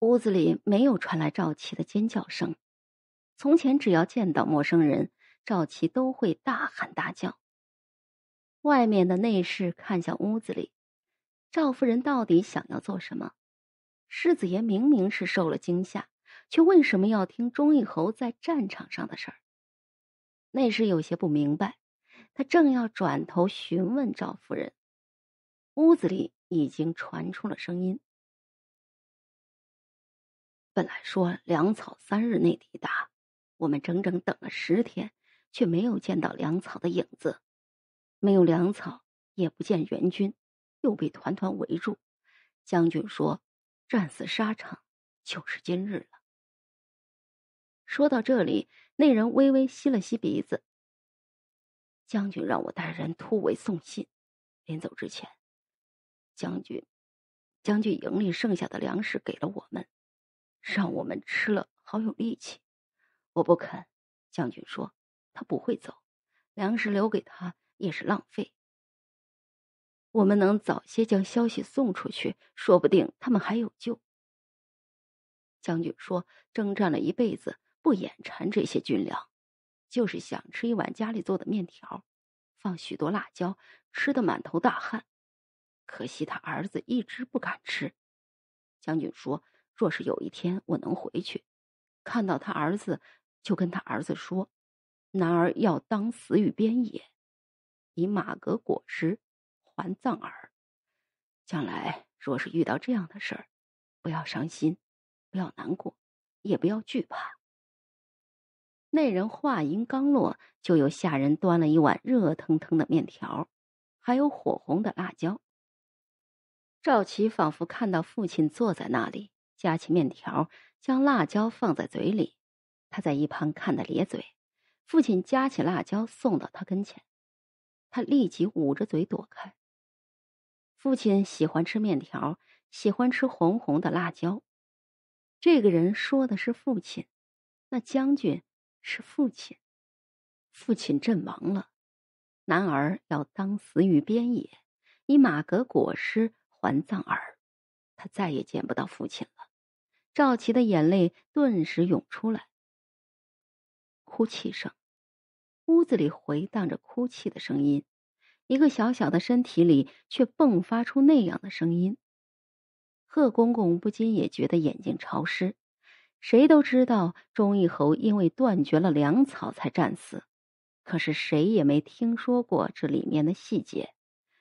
屋子里没有传来赵琪的尖叫声。从前只要见到陌生人，赵琪都会大喊大叫。外面的内侍看向屋子里，赵夫人到底想要做什么？世子爷明明是受了惊吓，却为什么要听忠义侯在战场上的事儿？内侍有些不明白，他正要转头询问赵夫人，屋子里已经传出了声音。本来说粮草三日内抵达，我们整整等了十天，却没有见到粮草的影子。没有粮草，也不见援军，又被团团围住。将军说：“战死沙场，就是今日了。”说到这里，那人微微吸了吸鼻子。将军让我带人突围送信，临走之前，将军将军营里剩下的粮食给了我们。让我们吃了好有力气，我不肯。将军说他不会走，粮食留给他也是浪费。我们能早些将消息送出去，说不定他们还有救。将军说，征战了一辈子，不眼馋这些军粮，就是想吃一碗家里做的面条，放许多辣椒，吃的满头大汗。可惜他儿子一直不敢吃。将军说。若是有一天我能回去，看到他儿子，就跟他儿子说：“男儿要当死于边野，以马革裹尸还葬耳。”将来若是遇到这样的事儿，不要伤心，不要难过，也不要惧怕。那人话音刚落，就有下人端了一碗热腾腾的面条，还有火红的辣椒。赵奇仿佛看到父亲坐在那里。夹起面条，将辣椒放在嘴里。他在一旁看得咧嘴。父亲夹起辣椒送到他跟前，他立即捂着嘴躲开。父亲喜欢吃面条，喜欢吃红红的辣椒。这个人说的是父亲，那将军是父亲。父亲阵亡了，男儿要当死于边野，以马革裹尸还葬耳。他再也见不到父亲了。赵琦的眼泪顿时涌出来，哭泣声，屋子里回荡着哭泣的声音，一个小小的身体里却迸发出那样的声音。贺公公不禁也觉得眼睛潮湿。谁都知道忠义侯因为断绝了粮草才战死，可是谁也没听说过这里面的细节。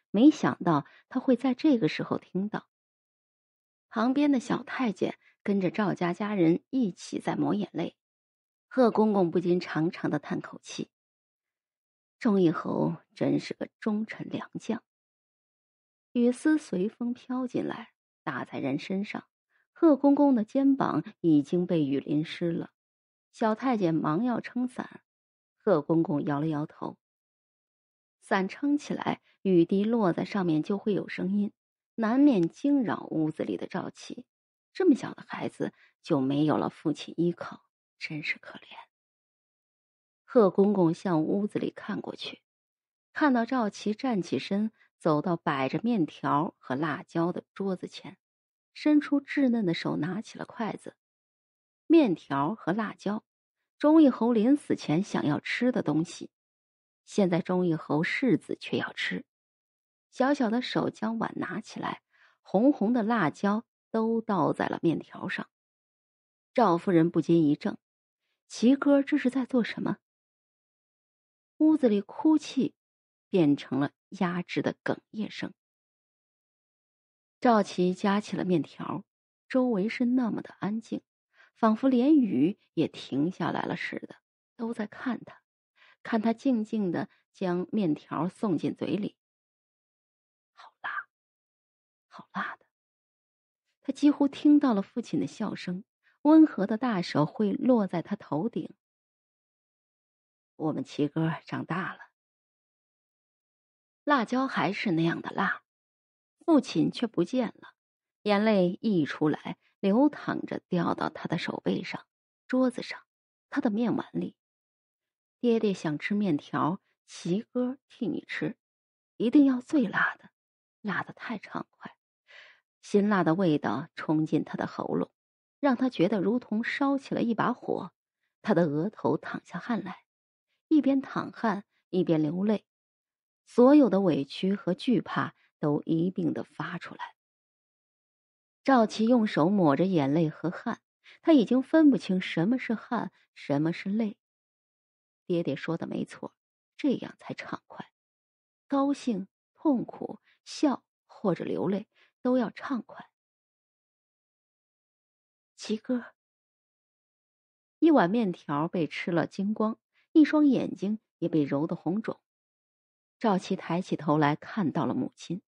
没想到他会在这个时候听到。旁边的小太监。跟着赵家家人一起在抹眼泪，贺公公不禁长长的叹口气。忠义侯真是个忠臣良将。雨丝随风飘进来，打在人身上。贺公公的肩膀已经被雨淋湿了，小太监忙要撑伞，贺公公摇了摇头。伞撑起来，雨滴落在上面就会有声音，难免惊扰屋子里的赵琦。这么小的孩子就没有了父亲依靠，真是可怜。贺公公向屋子里看过去，看到赵琪站起身，走到摆着面条和辣椒的桌子前，伸出稚嫩的手拿起了筷子。面条和辣椒，忠义侯临死前想要吃的东西，现在忠义侯世子却要吃。小小的手将碗拿起来，红红的辣椒。都倒在了面条上，赵夫人不禁一怔：“齐哥，这是在做什么？”屋子里哭泣变成了压制的哽咽声。赵琦夹起了面条，周围是那么的安静，仿佛连雨也停下来了似的，都在看他，看他静静的将面条送进嘴里。好辣，好辣的。他几乎听到了父亲的笑声，温和的大手会落在他头顶。我们齐哥长大了，辣椒还是那样的辣，父亲却不见了，眼泪溢出来，流淌着掉到他的手背上、桌子上、他的面碗里。爹爹想吃面条，齐哥替你吃，一定要最辣的，辣的太畅快。辛辣的味道冲进他的喉咙，让他觉得如同烧起了一把火。他的额头淌下汗来，一边淌汗一边流泪，所有的委屈和惧怕都一并的发出来。赵琦用手抹着眼泪和汗，他已经分不清什么是汗，什么是泪。爹爹说的没错，这样才畅快，高兴、痛苦、笑或者流泪。都要畅快，齐哥。一碗面条被吃了精光，一双眼睛也被揉得红肿。赵琪抬起头来看到了母亲。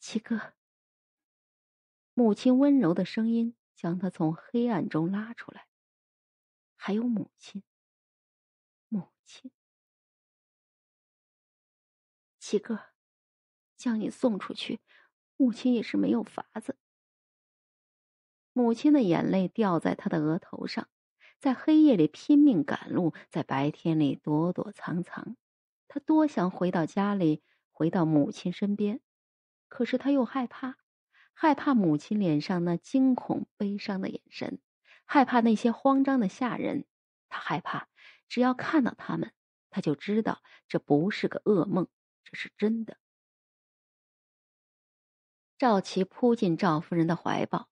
齐哥，母亲温柔的声音将他从黑暗中拉出来，还有母亲，母亲。齐哥，将你送出去。母亲也是没有法子。母亲的眼泪掉在他的额头上，在黑夜里拼命赶路，在白天里躲躲藏藏。他多想回到家里，回到母亲身边，可是他又害怕，害怕母亲脸上那惊恐、悲伤的眼神，害怕那些慌张的下人。他害怕，只要看到他们，他就知道这不是个噩梦，这是真的。赵琦扑进赵夫人的怀抱，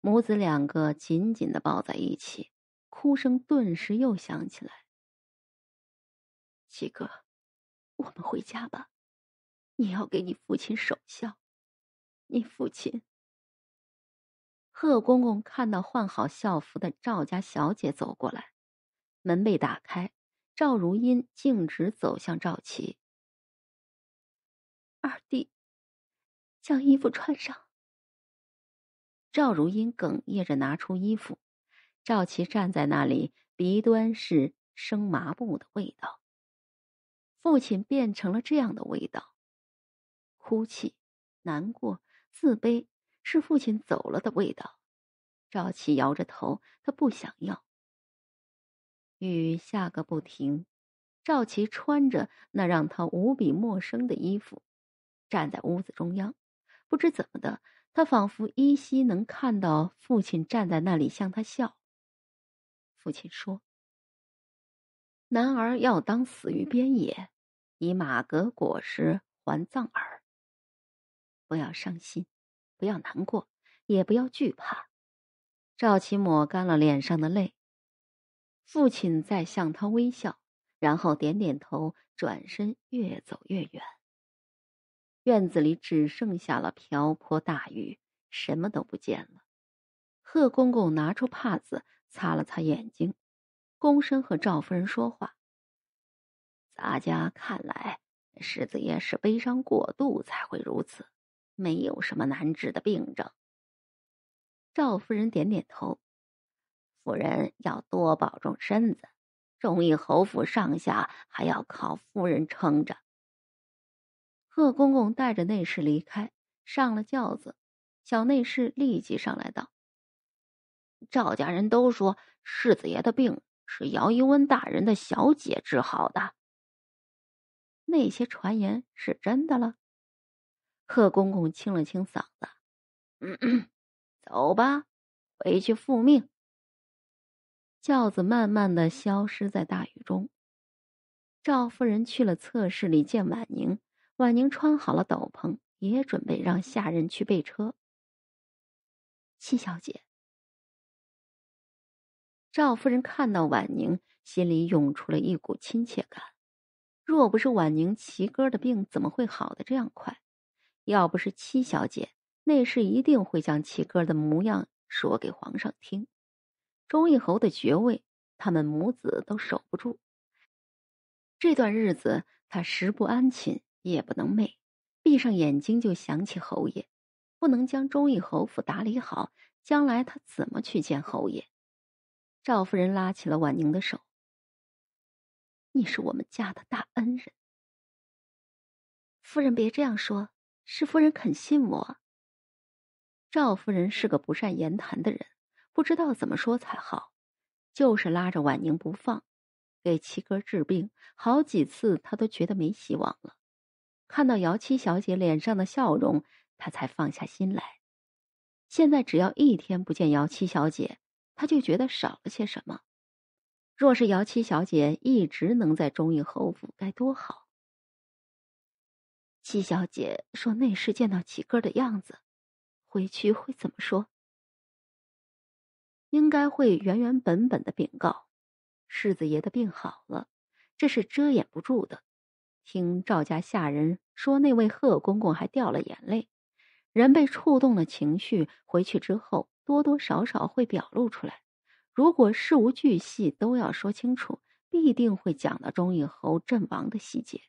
母子两个紧紧的抱在一起，哭声顿时又响起来。七哥，我们回家吧，你要给你父亲守孝，你父亲。贺公公看到换好校服的赵家小姐走过来，门被打开，赵如音径直走向赵琦。二弟。将衣服穿上。赵如音哽咽着拿出衣服，赵琪站在那里，鼻端是生麻布的味道。父亲变成了这样的味道，哭泣、难过、自卑，是父亲走了的味道。赵琪摇着头，他不想要。雨下个不停，赵琪穿着那让他无比陌生的衣服，站在屋子中央。不知怎么的，他仿佛依稀能看到父亲站在那里向他笑。父亲说：“男儿要当死于边野，以马革裹尸还葬耳。不要伤心，不要难过，也不要惧怕。”赵启抹干了脸上的泪。父亲在向他微笑，然后点点头，转身越走越远。院子里只剩下了瓢泼大雨，什么都不见了。贺公公拿出帕子擦了擦眼睛，躬身和赵夫人说话：“咱家看来，世子爷是悲伤过度才会如此，没有什么难治的病症。”赵夫人点点头：“夫人要多保重身子，忠义侯府上下还要靠夫人撑着。”贺公公带着内侍离开，上了轿子，小内侍立即上来道：“赵家人都说世子爷的病是姚一温大人的小姐治好的，那些传言是真的了。”贺公公清了清嗓子，“嗯嗯，走吧，回去复命。”轿子慢慢的消失在大雨中。赵夫人去了侧室里见婉宁。婉宁穿好了斗篷，也准备让下人去备车。七小姐，赵夫人看到婉宁，心里涌出了一股亲切感。若不是婉宁，齐哥的病怎么会好的这样快？要不是七小姐，内侍一定会将齐哥的模样说给皇上听。忠义侯的爵位，他们母子都守不住。这段日子，他食不安寝。夜不能寐，闭上眼睛就想起侯爷，不能将忠义侯府打理好，将来他怎么去见侯爷？赵夫人拉起了婉宁的手：“你是我们家的大恩人。”夫人别这样说，是夫人肯信我。赵夫人是个不善言谈的人，不知道怎么说才好，就是拉着婉宁不放，给七哥治病，好几次她都觉得没希望了。看到姚七小姐脸上的笑容，他才放下心来。现在只要一天不见姚七小姐，他就觉得少了些什么。若是姚七小姐一直能在忠义侯府，该多好。七小姐说：“内侍见到启哥的样子，回去会怎么说？”应该会原原本本的禀告。世子爷的病好了，这是遮掩不住的。听赵家下人说，那位贺公公还掉了眼泪，人被触动了情绪，回去之后多多少少会表露出来。如果事无巨细都要说清楚，必定会讲到忠义侯阵亡的细节。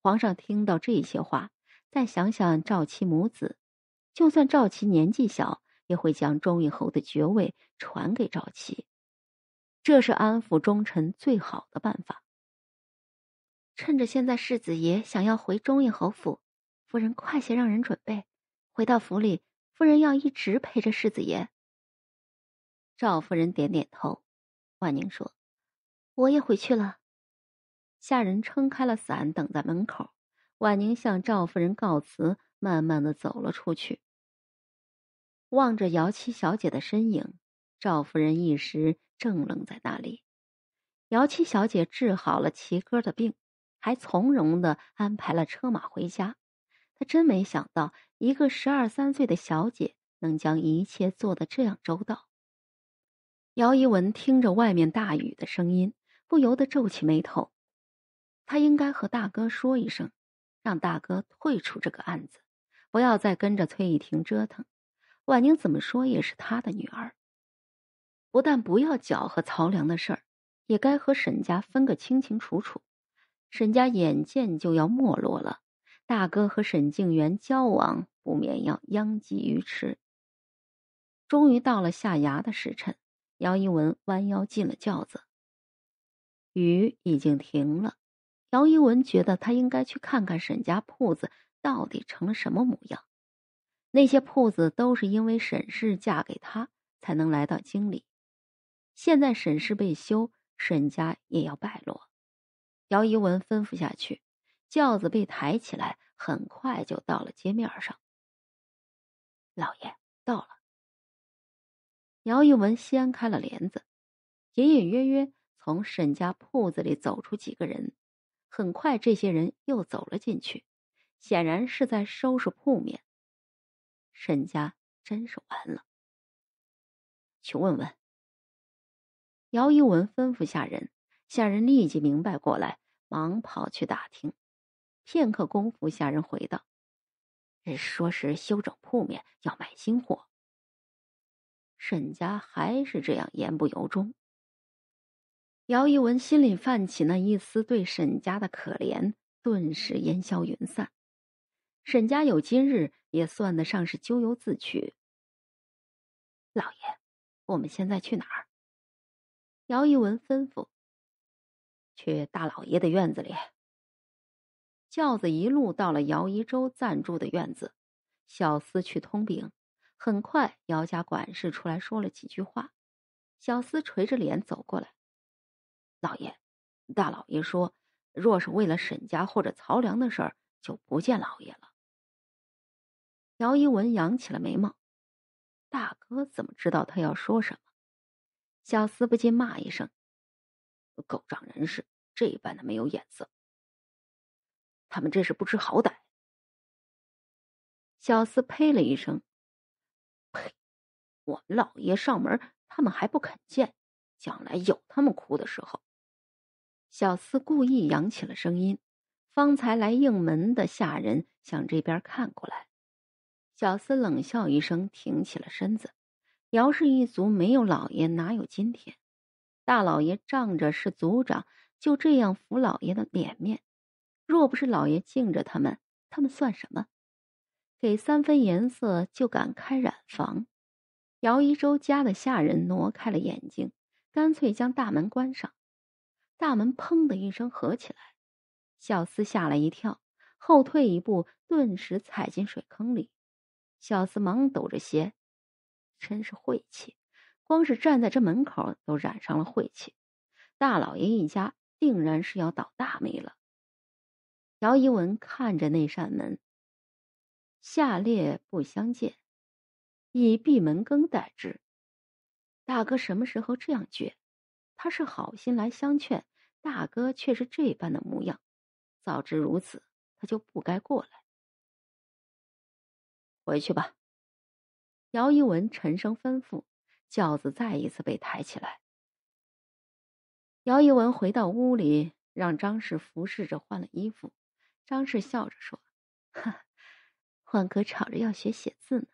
皇上听到这些话，再想想赵齐母子，就算赵齐年纪小，也会将忠义侯的爵位传给赵齐，这是安抚忠臣最好的办法。趁着现在世子爷想要回忠义侯府，夫人快些让人准备。回到府里，夫人要一直陪着世子爷。赵夫人点点头，婉宁说：“我也回去了。”下人撑开了伞，等在门口。婉宁向赵夫人告辞，慢慢的走了出去。望着姚七小姐的身影，赵夫人一时怔愣在那里。姚七小姐治好了齐哥的病。还从容的安排了车马回家，他真没想到一个十二三岁的小姐能将一切做的这样周到。姚一文听着外面大雨的声音，不由得皱起眉头。他应该和大哥说一声，让大哥退出这个案子，不要再跟着崔玉婷折腾。婉宁怎么说也是他的女儿，不但不要搅和曹良的事儿，也该和沈家分个清清楚楚。沈家眼见就要没落了，大哥和沈静元交往不免要殃及鱼池。终于到了下崖的时辰，姚一文弯腰进了轿子。雨已经停了，姚一文觉得他应该去看看沈家铺子到底成了什么模样。那些铺子都是因为沈氏嫁给他才能来到京里，现在沈氏被休，沈家也要败落。姚一文吩咐下去，轿子被抬起来，很快就到了街面上。老爷到了。姚一文掀开了帘子，隐隐约约从沈家铺子里走出几个人，很快这些人又走了进去，显然是在收拾铺面。沈家真是完了。去问问。姚一文吩咐下人。下人立即明白过来，忙跑去打听。片刻功夫，下人回道：“说是修整铺面，要买新货。”沈家还是这样言不由衷。姚一文心里泛起那一丝对沈家的可怜，顿时烟消云散。沈家有今日，也算得上是咎由自取。老爷，我们现在去哪儿？姚一文吩咐。去大老爷的院子里。轿子一路到了姚一舟暂住的院子，小厮去通禀，很快姚家管事出来说了几句话。小厮垂着脸走过来：“老爷，大老爷说，若是为了沈家或者曹良的事儿，就不见老爷了。”姚一文扬起了眉毛：“大哥怎么知道他要说什么？”小厮不禁骂一声。狗仗人势，这一般的没有眼色，他们这是不知好歹。小厮呸了一声：“呸，我们老爷上门，他们还不肯见，将来有他们哭的时候。”小四故意扬起了声音。方才来应门的下人向这边看过来，小四冷笑一声，挺起了身子。姚氏一族没有老爷，哪有今天？大老爷仗着是族长，就这样扶老爷的脸面。若不是老爷敬着他们，他们算什么？给三分颜色就敢开染房？姚一舟家的下人挪开了眼睛，干脆将大门关上。大门砰的一声合起来，小厮吓了一跳，后退一步，顿时踩进水坑里。小厮忙抖着鞋，真是晦气。光是站在这门口，都染上了晦气。大老爷一家定然是要倒大霉了。姚一文看着那扇门，下列不相见，以闭门羹代之。大哥什么时候这样倔？他是好心来相劝，大哥却是这般的模样。早知如此，他就不该过来。回去吧，姚一文沉声吩咐。轿子再一次被抬起来。姚一文回到屋里，让张氏服侍着换了衣服。张氏笑着说：“欢哥吵着要学写字呢，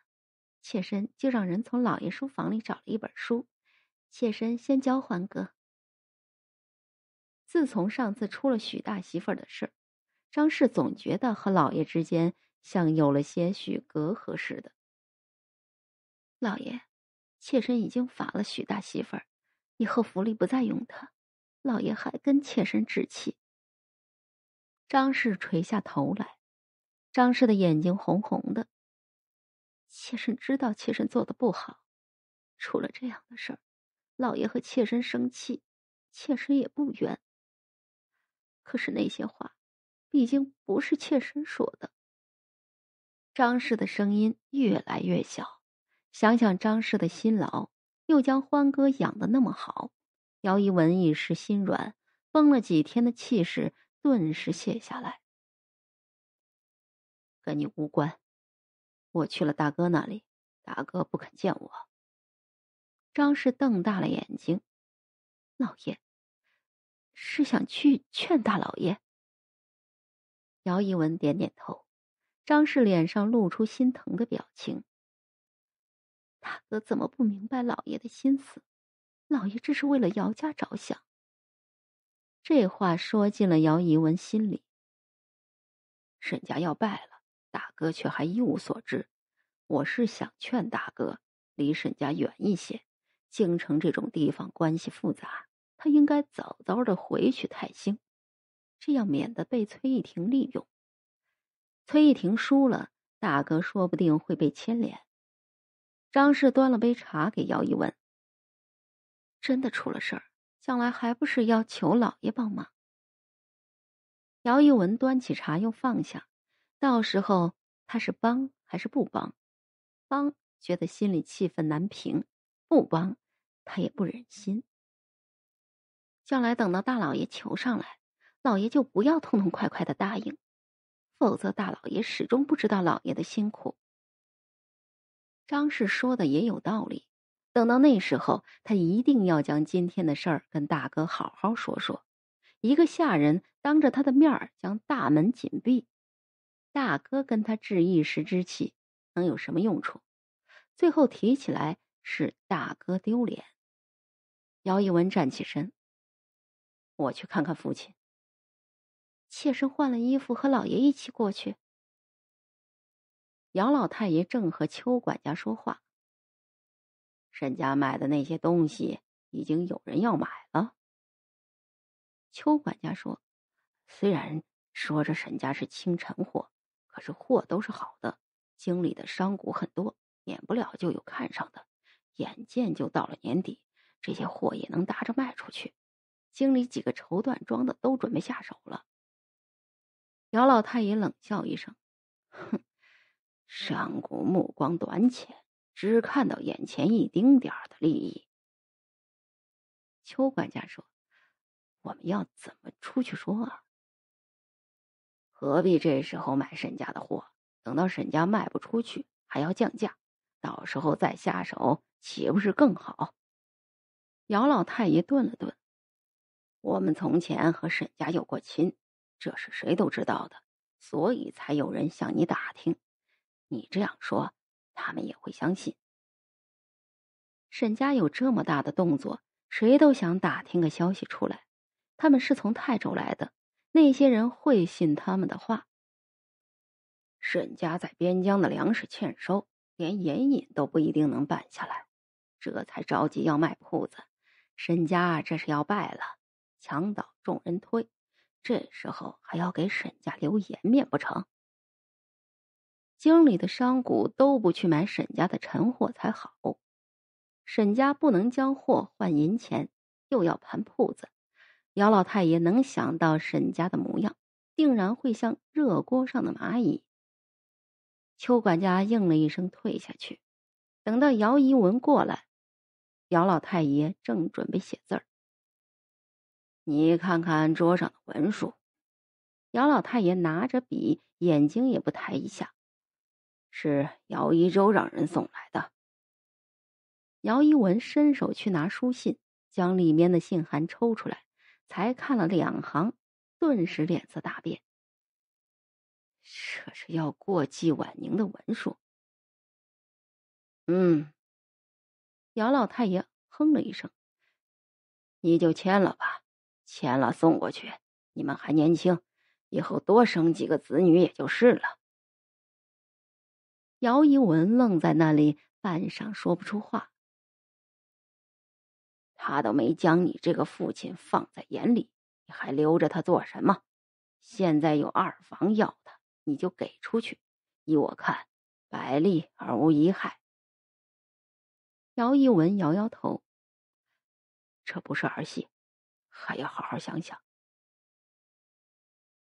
妾身就让人从老爷书房里找了一本书，妾身先教欢哥。”自从上次出了许大媳妇儿的事儿，张氏总觉得和老爷之间像有了些许隔阂似的。老爷。妾身已经罚了许大媳妇儿，以后府里不再用她，老爷还跟妾身置气。张氏垂下头来，张氏的眼睛红红的。妾身知道妾身做的不好，出了这样的事儿，老爷和妾身生气，妾身也不冤。可是那些话，毕竟不是妾身说的。张氏的声音越来越小。想想张氏的辛劳，又将欢哥养的那么好，姚一文一时心软，绷了几天的气势顿时泄下来。跟你无关，我去了大哥那里，大哥不肯见我。张氏瞪大了眼睛，老爷是想去劝大老爷。姚一文点点头，张氏脸上露出心疼的表情。大哥怎么不明白老爷的心思？老爷这是为了姚家着想。这话说进了姚怡文心里。沈家要败了，大哥却还一无所知。我是想劝大哥离沈家远一些，京城这种地方关系复杂，他应该早早的回去泰兴，这样免得被崔一亭利用。崔一亭输了，大哥说不定会被牵连。张氏端了杯茶给姚一文。真的出了事儿，将来还不是要求老爷帮忙？姚一文端起茶又放下，到时候他是帮还是不帮？帮，觉得心里气愤难平；不帮，他也不忍心。将来等到大老爷求上来，老爷就不要痛痛快快的答应，否则大老爷始终不知道老爷的辛苦。张氏说的也有道理，等到那时候，他一定要将今天的事儿跟大哥好好说说。一个下人当着他的面儿将大门紧闭，大哥跟他置一时之气，能有什么用处？最后提起来是大哥丢脸。姚一文站起身，我去看看父亲。妾身换了衣服，和老爷一起过去。杨老太爷正和邱管家说话。沈家卖的那些东西，已经有人要买了。邱管家说：“虽然说这沈家是清晨货，可是货都是好的，经理的商股很多，免不了就有看上的。眼见就到了年底，这些货也能搭着卖出去。经理几个绸缎庄的都准备下手了。”杨老太爷冷笑一声：“哼。”上古目光短浅，只看到眼前一丁点儿的利益。邱管家说：“我们要怎么出去说啊？何必这时候买沈家的货？等到沈家卖不出去，还要降价，到时候再下手岂不是更好？”姚老太爷顿了顿：“我们从前和沈家有过亲，这是谁都知道的，所以才有人向你打听。”你这样说，他们也会相信。沈家有这么大的动作，谁都想打听个消息出来。他们是从泰州来的，那些人会信他们的话？沈家在边疆的粮食欠收，连盐引都不一定能办下来，这才着急要卖铺子。沈家这是要败了，墙倒众人推，这时候还要给沈家留颜面不成？京里的商贾都不去买沈家的陈货才好，沈家不能将货换银钱，又要盘铺子，姚老太爷能想到沈家的模样，定然会像热锅上的蚂蚁。邱管家应了一声，退下去。等到姚一文过来，姚老太爷正准备写字儿，你看看桌上的文书。姚老太爷拿着笔，眼睛也不抬一下。是姚一舟让人送来的。姚一文伸手去拿书信，将里面的信函抽出来，才看了两行，顿时脸色大变。这是要过继婉宁的文书。嗯，姚老太爷哼了一声：“你就签了吧，签了送过去。你们还年轻，以后多生几个子女也就是了。”姚一文愣在那里，半晌说不出话。他都没将你这个父亲放在眼里，你还留着他做什么？现在有二房要他，你就给出去。依我看，百利而无一害。姚一文摇摇头：“这不是儿戏，还要好好想想。”